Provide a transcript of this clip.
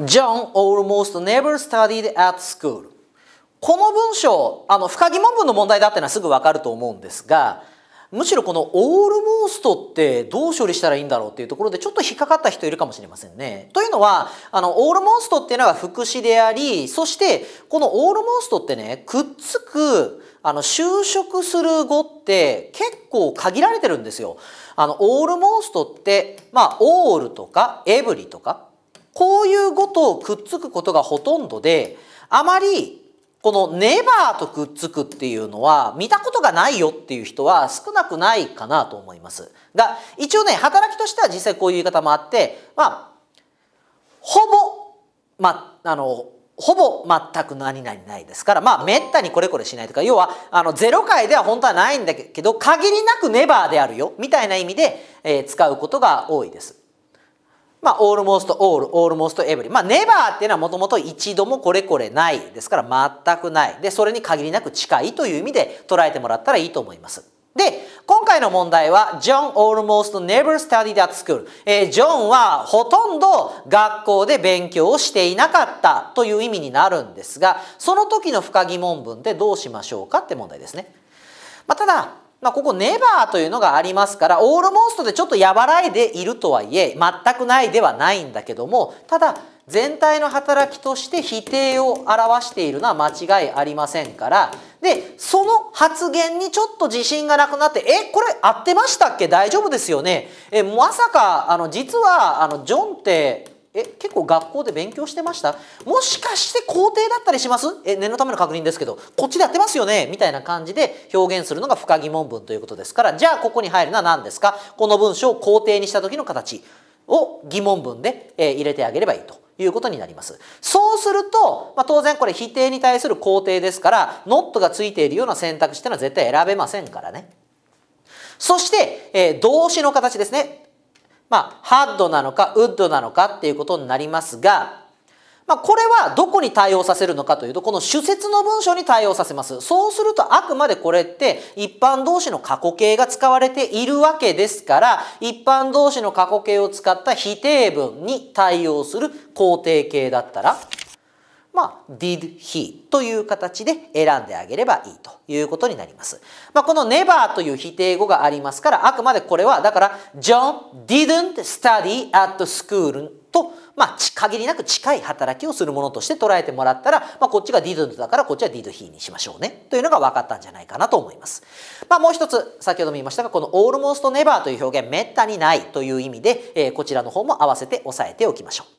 John almost never studied at school この文章あの深疑問文の問題だってのはすぐ分かると思うんですがむしろこの「オールモースト」ってどう処理したらいいんだろうっていうところでちょっと引っかかった人いるかもしれませんね。というのはあのオールモーストっていうのは副詞でありそしてこの「オールモースト」ってねくっつくあの就職する語って結構限られてるんですよ。あのオールモーストってまあオールとかエブリとかこういう語とくっつくことがほとんどであまりこの「ネバー」とくっつくっていうのは見たことがないよっていう人は少なくないかなと思いますが一応ね働きとしては実際こういう言い方もあってまあほぼまああのほぼ全く何々ないですからまあめったにこれこれしないとか要はあの0回では本当はないんだけど限りなくネバーであるよみたいな意味で、えー、使うことが多いです。まあ、almost all, almost every。まあ、never っていうのはもともと一度もこれこれないですから全くない。で、それに限りなく近いという意味で捉えてもらったらいいと思います。で、今回の問題は、John almost never studied at school。えー、ジョンはほとんど学校で勉強をしていなかったという意味になるんですが、その時の不可疑問文でどうしましょうかって問題ですね。まあ、ただ、まあ、ここネバーというのがありますから、オールモーストでちょっと和らいでいるとはいえ、全くないではないんだけども、ただ、全体の働きとして否定を表しているのは間違いありませんから、で、その発言にちょっと自信がなくなって、え、これ合ってましたっけ大丈夫ですよねえ、まさか、あの、実は、あの、ジョンって、え結構学校で勉強してましたもしかして校庭だったりしますえ念のための確認ですけどこっちでやってますよねみたいな感じで表現するのが不可疑問文ということですからじゃあここに入るのは何ですかこの文章を校庭にした時の形を疑問文で、え入れてあげればいいということになります。そうすると、まあ、当然これ否定に対する肯定ですからノットがついているような選択肢っていうのは絶対選べませんからね。そして、え動詞の形ですね。まあ、ハッドなのかウッドなのかっていうことになりますが、まあ、これはどこに対応させるのかというとこの主節の文章に対応させますそうするとあくまでこれって一般動詞の過去形が使われているわけですから一般動詞の過去形を使った否定文に対応する肯定形だったらまあ、did he という形で選んであげればいいということになります。まあ、この never という否定語がありますから、あくまでこれは、だから、John didn't study at school と、まあ、限りなく近い働きをするものとして捉えてもらったら、まあ、こっちが didn't だからこっちは did he にしましょうねというのが分かったんじゃないかなと思います。まあ、もう一つ、先ほども言いましたが、この almost never という表現、めったにないという意味で、えー、こちらの方も合わせて押さえておきましょう。